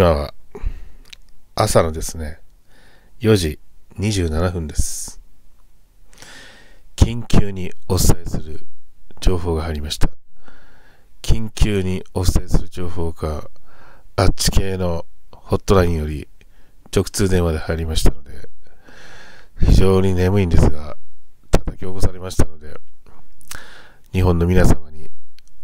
今は朝のですね、4時27分です。緊急にお伝えする情報が入りました。緊急にお伝えする情報が、あっち系のホットラインより直通電話で入りましたので、非常に眠いんですが、叩き起こされましたので、日本の皆様に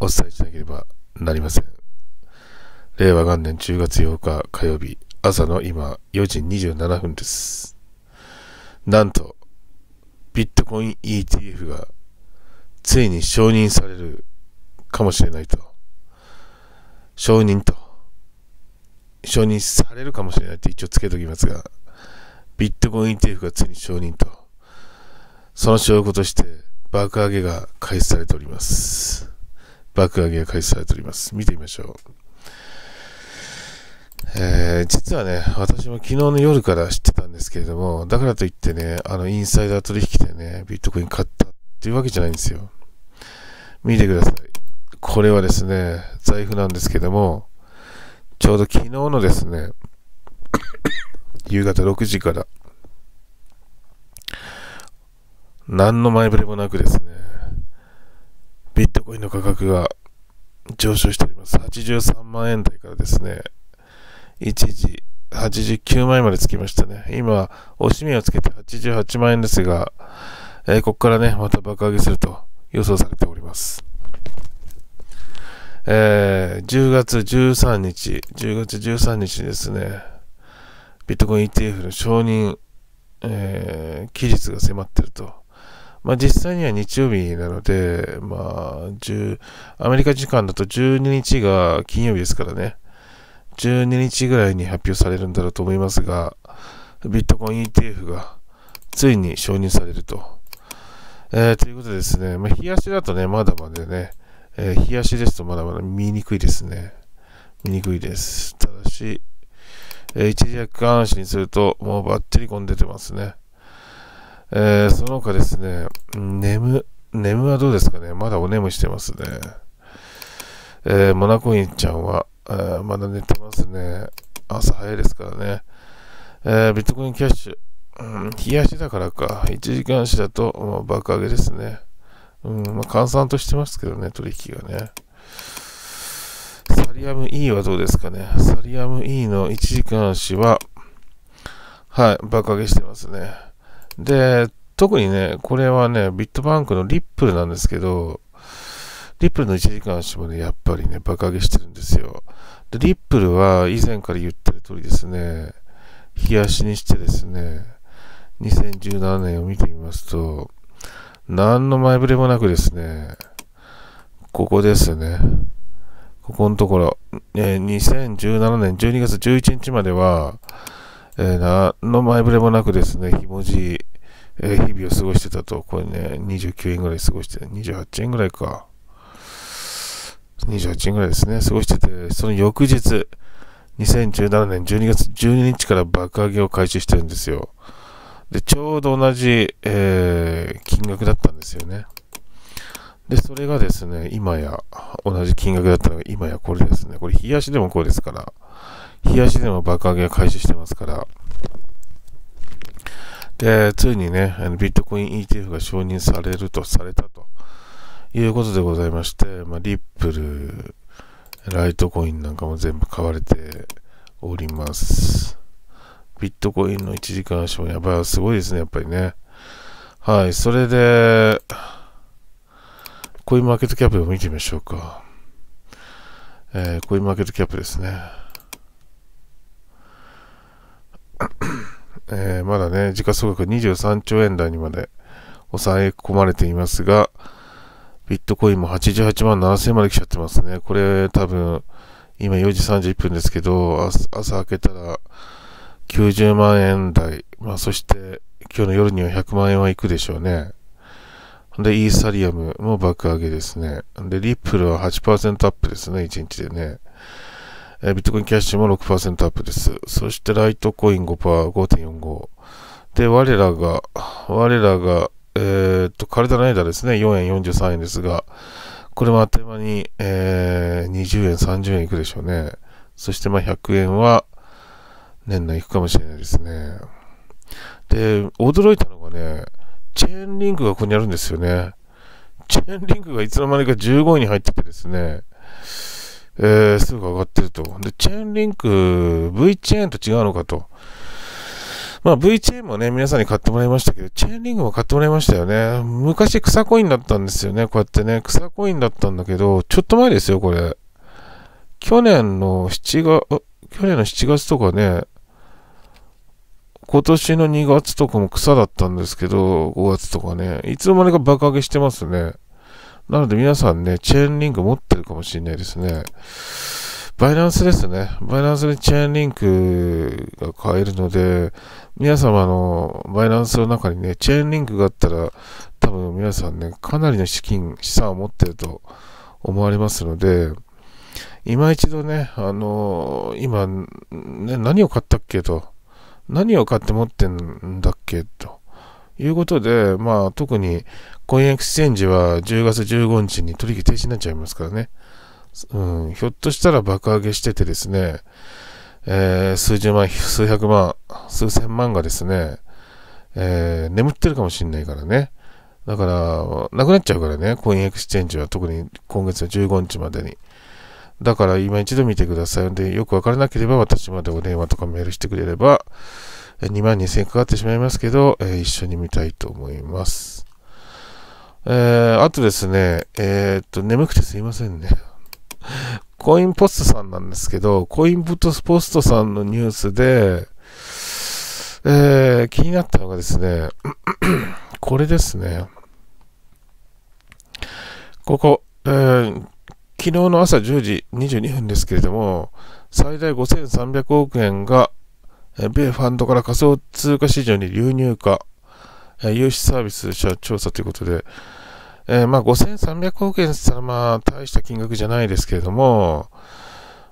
お伝えしなければなりません。令和元年10月8日火曜日朝の今4時27分ですなんとビットコイン ETF がついに承認されるかもしれないと承認と承認されるかもしれないって一応つけときますがビットコイン ETF がついに承認とその証拠として爆上げが開始されております爆上げが開始されております見てみましょうえー、実はね、私も昨日の夜から知ってたんですけれども、だからといってね、あの、インサイダー取引でね、ビットコイン買ったっていうわけじゃないんですよ。見てください。これはですね、財布なんですけども、ちょうど昨日のですね、夕方6時から、何の前触れもなくですね、ビットコインの価格が上昇しております。83万円台からですね、一時89万円までつきましたね。今、押し目をつけて88万円ですが、えー、ここからね、また爆上げすると予想されております。えー、10月13日、10月13日ですね、ビットコイン ETF の承認、えー、期日が迫ってると。まあ、実際には日曜日なので、まあ、アメリカ時間だと12日が金曜日ですからね、12日ぐらいに発表されるんだろうと思いますが、ビットコイン ETF がついに承認されると。えー、ということでですね、まあ、冷やしだとね、まだまだね、えー、冷やしですとまだまだ見にくいですね。見にくいです。ただし、えー、一時薬監視にすると、もうバッチリ混んでてますね。えー、その他ですね、眠、眠はどうですかねまだお眠してますね。えー、モナコインちゃんは、まだ寝てますね。朝早いですからね。えー、ビットコインキャッシュ。うん、冷やしだからか。1時間足だと、まあ、爆上げですね。うん、まあ、換算としてますけどね、取引がね。サリアム E はどうですかね。サリアム E の1時間足は、はい、爆上げしてますね。で、特にね、これはね、ビットバンクのリップルなんですけど、リップルの1時間足もね、やっぱりね、バカ上げしてるんですよ。で、リップルは以前から言ってる通りですね、冷やしにしてですね、2017年を見てみますと、何の前触れもなくですね、ここですね。ここのところ、えー、2017年12月11日までは、えー、何の前触れもなくですね、ひもじい、えー、日々を過ごしてたと、これね、29円ぐらい過ごして、28円ぐらいか。28日ぐらいですね、過ごしてて、その翌日、2017年12月12日から爆上げを開始してるんですよ。で、ちょうど同じ、えー、金額だったんですよね。で、それがですね、今や、同じ金額だったのが今やこれですね。これ、冷やしでもこうですから、冷やしでも爆上げが開始してますから、で、ついにね、ビットコイン ETF が承認されると、されたと。いうことでございまして、まあ、リップル、ライトコインなんかも全部買われております。ビットコインの1時間足もやばい、すごいですね、やっぱりね。はい、それで、コインマーケットキャップを見てみましょうか。えー、コインマーケットキャップですね。えー、まだね、時価総額23兆円台にまで抑え込まれていますが、ビットコインも88万7000まで来ちゃってますね。これ多分、今4時31分ですけど、朝明けたら90万円台、まあ、そして今日の夜には100万円はいくでしょうね。で、イーサリアムも爆上げですね。で、リップルは8%アップですね、1日でね。えビットコインキャッシュも6%アップです。そしてライトコイン5%、5.45。で、我らが、我らが、えー、っと、カルダの間ですね、4円43円ですが、これもあっという間に、えー、20円、30円いくでしょうね。そして、まあ、100円は、年内いくかもしれないですね。で、驚いたのがね、チェーンリンクがここにあるんですよね。チェーンリンクがいつの間にか15位に入っててですね、えー、すぐ上がってると。で、チェーンリンク、V チェーンと違うのかと。まあ V チェーンもね、皆さんに買ってもらいましたけど、チェーンリングも買ってもらいましたよね。昔草コインだったんですよね、こうやってね。草コインだったんだけど、ちょっと前ですよ、これ。去年の7月、去年の7月とかね、今年の2月とかも草だったんですけど、5月とかね、いつの間にか爆上げしてますね。なので皆さんね、チェーンリング持ってるかもしれないですね。バイナンスですね。バイナンスにチェーンリンクが買えるので、皆様のバイナンスの中にね、チェーンリンクがあったら、多分皆さんね、かなりの資金、資産を持ってると思われますので、今一度ね、あのー、今、ね、何を買ったっけと、何を買って持ってんだっけと。いうことで、まあ、特にコインエクスチェンジは10月15日に取引停止になっちゃいますからね。うん、ひょっとしたら爆上げしててですね、えー、数十万、数百万、数千万がですね、えー、眠ってるかもしんないからね。だから、なくなっちゃうからね、コインエクスチェンジは特に今月の15日までに。だから今一度見てください。で、よくわからなければ私までお電話とかメールしてくれれば、2万2000円かかってしまいますけど、えー、一緒に見たいと思います。えー、あとですね、えー、っと、眠くてすいませんね。コインポストさんなんですけど、コインブトポストさんのニュースで、えー、気になったのがですね、これですね。ここ、えー、昨日の朝10時22分ですけれども、最大5300億円が、米ファンドから仮想通貨市場に流入か、融資サービス社調査ということで、えー、まあ、5300億円って言ったら、まあ、大した金額じゃないですけれども、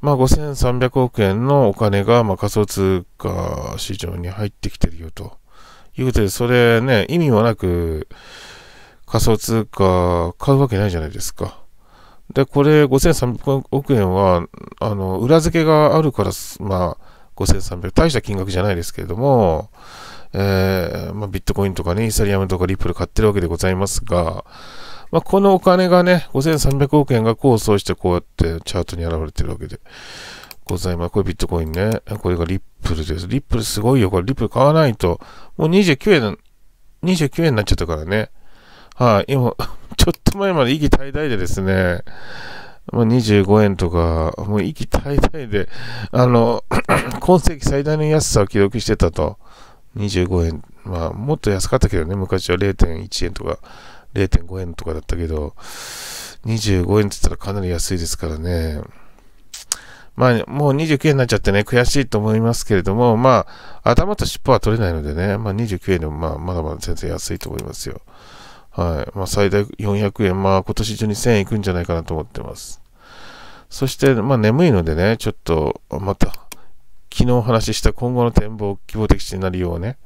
まあ、5300億円のお金が、まあ、仮想通貨市場に入ってきてるよということで、それね、意味もなく仮想通貨買うわけないじゃないですか。で、これ5300億円は、あの、裏付けがあるから、まあ、5300、大した金額じゃないですけれども、えー、まあ、ビットコインとかね、イーサリアムとかリップル買ってるわけでございますが、まあ、このお金がね、5300億円が構想してこうやってチャートに現れてるわけでございます。これビットコインね。これがリップルです。リップルすごいよ。これリップル買わないと、もう29円、29円になっちゃったからね。はい、今、ちょっと前まで息滞在でですね、まあ、25円とか、もう息滞在で、あの、今世紀最大の安さを記録してたと。25円。まあ、もっと安かったけどね、昔は0.1円とか0.5円とかだったけど、25円って言ったらかなり安いですからね。まあ、もう29円になっちゃってね、悔しいと思いますけれども、まあ、頭と尻尾は取れないのでね、まあ、29円でも、まあ、まだまだ全然安いと思いますよ。はい。まあ、最大400円、まあ、今年中に1000円いくんじゃないかなと思ってます。そして、まあ、眠いのでね、ちょっと、また、昨日お話しした今後の展望、希望的地になるようね、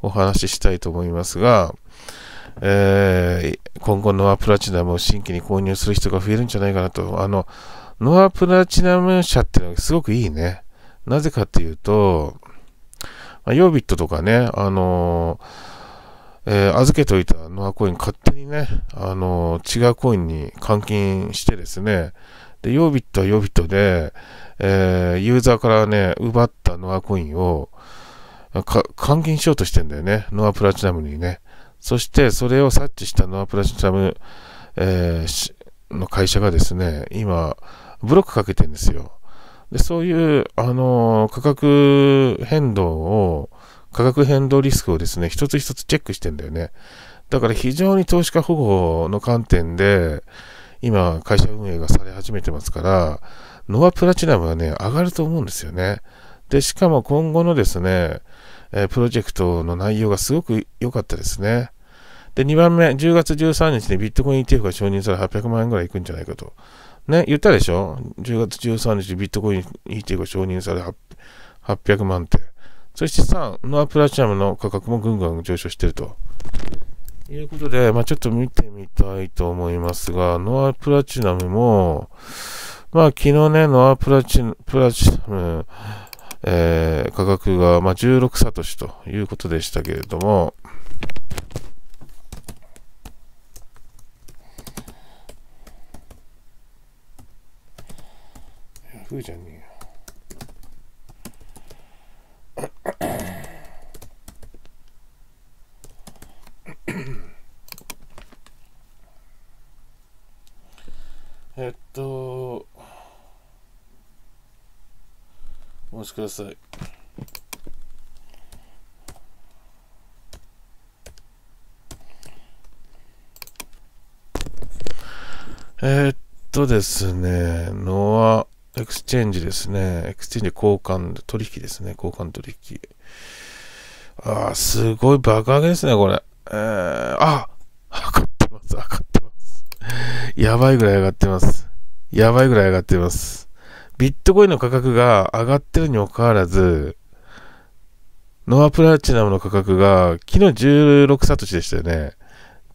お話ししたいと思いますが、えー、今後ノアプラチナムを新規に購入する人が増えるんじゃないかなと。あの、ノアプラチナム社ってのはすごくいいね。なぜかっていうと、ヨービットとかね、あのえー、預けといたノアコイン勝手にね、あの違うコインに換金してですね、で、ヨービットはヨービットで、えー、ユーザーからね、奪ったノアコインを、換金しようとしてんだよね。ノアプラチナムにね。そしてそれを察知したノアプラチナム、えー、の会社がですね、今、ブロックかけてるんですよ。でそういう、あの価格変動を、価格変動リスクをですね、一つ一つチェックしてんだよね。だから非常に投資家保護の観点で、今、会社運営がされ始めてますから、ノアプラチナムはね、上がると思うんですよね。で、しかも今後のですね、えプロジェクトの内容がすごく良かったですね。で、2番目、10月13日にビットコイン ETF が承認され800万円ぐらいいくんじゃないかと。ね、言ったでしょ ?10 月13日ビットコイン ETF が承認され800万って。そして3、ノアプラチナムの価格もぐんぐん上昇してると。いうことで、まあ、ちょっと見てみたいと思いますが、ノアプラチナムも、まあ、昨日ね、ノアプラチプラチナム、えー、価格が、まあ、16サトシということでしたけれども、食うじゃねえよ えっとお待ちくださいえー、っとですね、ノア、エクスチェンジですね。エクスチェンジ交換、取引ですね。交換取引。ああ、すごい爆上げですね、これ。えー、あ上がってます、上がってます。やばいぐらい上がってます。やばいぐらい上がってます。ビットコインの価格が上がってるにもかかわらず、ノアプラチナムの価格が、昨日16サトシでしたよね。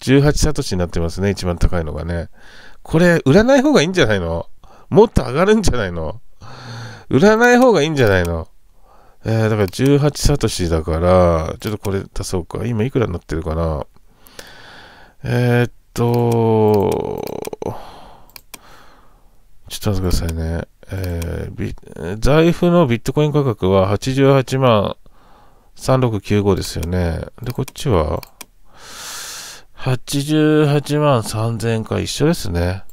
18サトシになってますね、一番高いのがね。これ、売らない方がいいんじゃないのもっと上がるんじゃないの売らない方がいいんじゃないのえー、だから18サトシだから、ちょっとこれ足そうか。今いくらになってるかなえー、っと、ちょっと待ってくださいね。えー、財布のビットコイン価格は88万3695ですよね。で、こっちは88万3000か一緒ですね。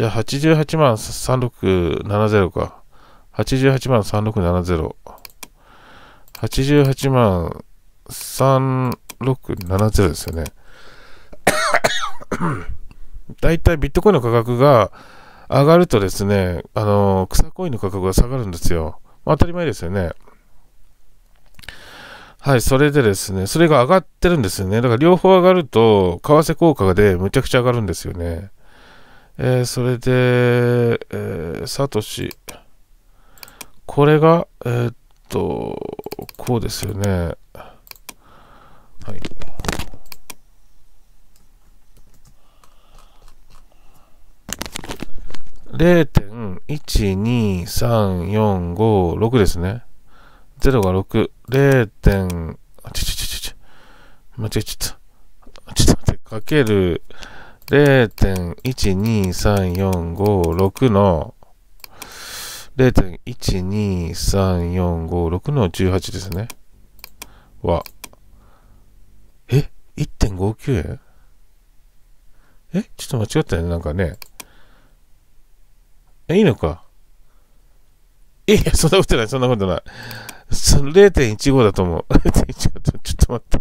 じゃあ88万3670か。88万3670。88万3670ですよね。だいたいビットコインの価格が上がるとですね、あの、草コインの価格が下がるんですよ。まあ、当たり前ですよね。はい、それでですね、それが上がってるんですよね。だから両方上がると、為替効果でむちゃくちゃ上がるんですよね。えー、それで、えー、サトシ。これが、えー、っと、こうですよね。はい。0.12345ですね。0が6。0. あ、ちちちちち。間違えちゃった。ちょっと待って、かける。0.12345の0.12345の18ですね。は、え ?1.59 円えちょっと間違ったね。なんかね。え、いいのか。いや、そんなことない、そんなことない。その0.15だと思う。と、ちょっと待って。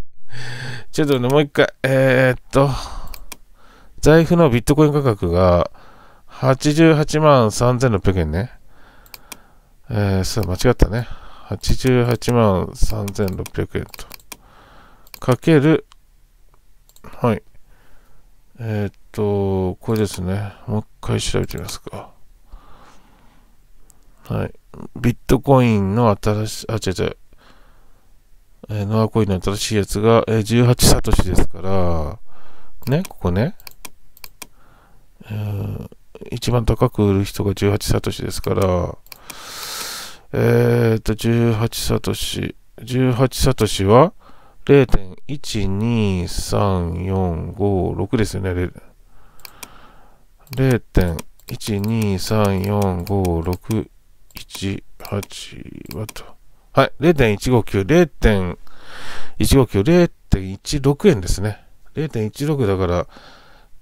ちょっとね、もう一回。えー、っと。財布のビットコイン価格が88万3600円ね。えー、そう、間違ったね。88万3600円と。かける、はい。えー、っと、これですね。もう一回調べてみますか。はい。ビットコインの新しい、あ、違う違う。えー、ノアコインの新しいやつが、えー、18サトシですから、ね、ここね。一番高く売る人が18サトシですから、えっと、18サトシ、18サトシは0.12345 6ですよね。0.1234561 8はと。はい、0.159、0.159、0.16円ですね。0.16だから、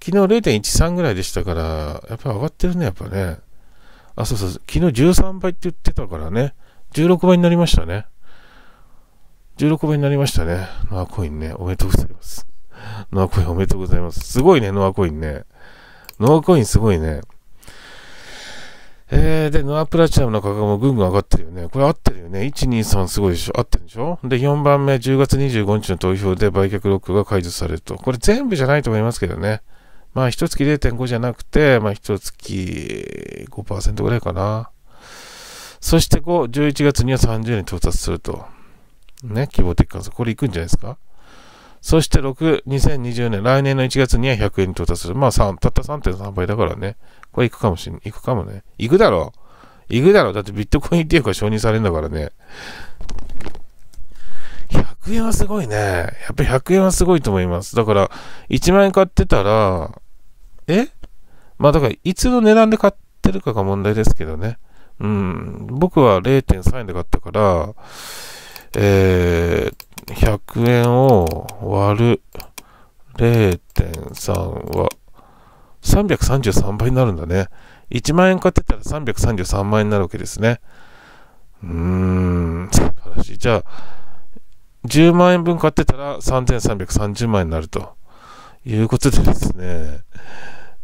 昨日0.13ぐらいでしたから、やっぱり上がってるね、やっぱね。あ、そうそう、昨日13倍って言ってたからね、16倍になりましたね。16倍になりましたね。ノアコインね、おめでとうございます。ノアコインおめでとうございます。すごいね、ノアコインね。ノアコインすごいね。えー、で、ノアプラチナムの価格もぐんぐん上がってるよね。これ合ってるよね。1、2、3すごいでしょ。合ってるでしょで、4番目、10月25日の投票で売却ロックが解除されると。これ全部じゃないと思いますけどね。まあ、一月0.5じゃなくて、まあ、一月5%ぐらいかな。そして5、11月には30に到達すると。ね、希望的観測。これいくんじゃないですかそして6、2020年、来年の1月には100円に到達する。まあ3、たった3.3倍だからね。これいくかもしん、いくかもね。いくだろう。いくだろう。だってビットコインっていうか承認されるんだからね。100円はすごいね。やっぱり100円はすごいと思います。だから、1万円買ってたら、えまあだから、いつの値段で買ってるかが問題ですけどね。うん。僕は0.3円で買ったから、えー、100円を割る0.3は333倍になるんだね。1万円買ってたら333万円になるわけですね。うーん、素晴らしい。じゃあ、10万円分買ってたら3330万円になるということでですね。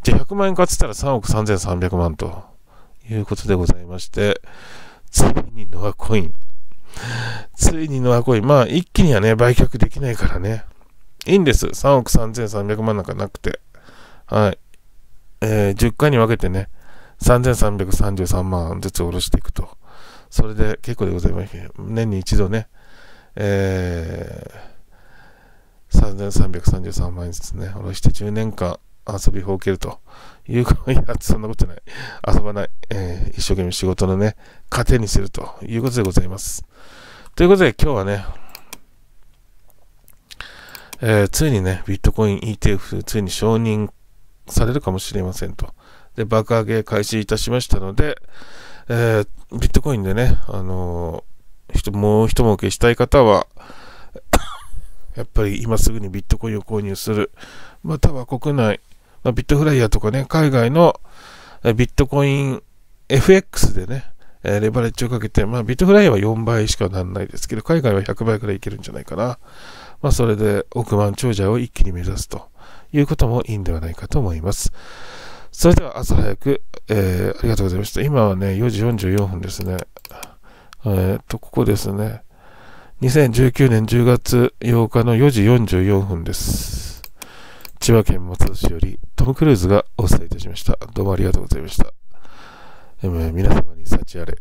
じゃあ100万円買ってたら3億3300万ということでございまして、ついにノアコイン。ついにノアコイン。まあ、一気にはね、売却できないからね。いいんです。3億3300万なんかなくて。はい。えー、10回に分けてね、3333万ずつ下ろしていくと。それで結構でございます。年に一度ね、えー、3333万円ずつね、下ろして10年間、遊びほうけるという、いや、そんなことない。遊ばない。えー、一生懸命仕事のね、糧にするということでございます。ということで、今日はね、えー、ついにね、ビットコイン ETF、ついに承認されるかもしれませんと。で、爆上げ開始いたしましたので、えー、ビットコインでね、あのー、もう一儲けしたい方は、やっぱり今すぐにビットコインを購入する。または国内、ビットフライヤーとかね、海外のビットコイン FX でね、レバレッジをかけて、まあ、ビットフライヤーは4倍しかならないですけど、海外は100倍くらいいけるんじゃないかな。まあ、それで億万長者を一気に目指すということもいいんではないかと思います。それでは朝早く、えー、ありがとうございました。今はね、4時44分ですね。えー、っと、ここですね。2019年10月8日の4時44分です。千葉県松戸市よりトム・クルーズがお伝えいたしました。どうもありがとうございました。えー、皆様に幸あれ。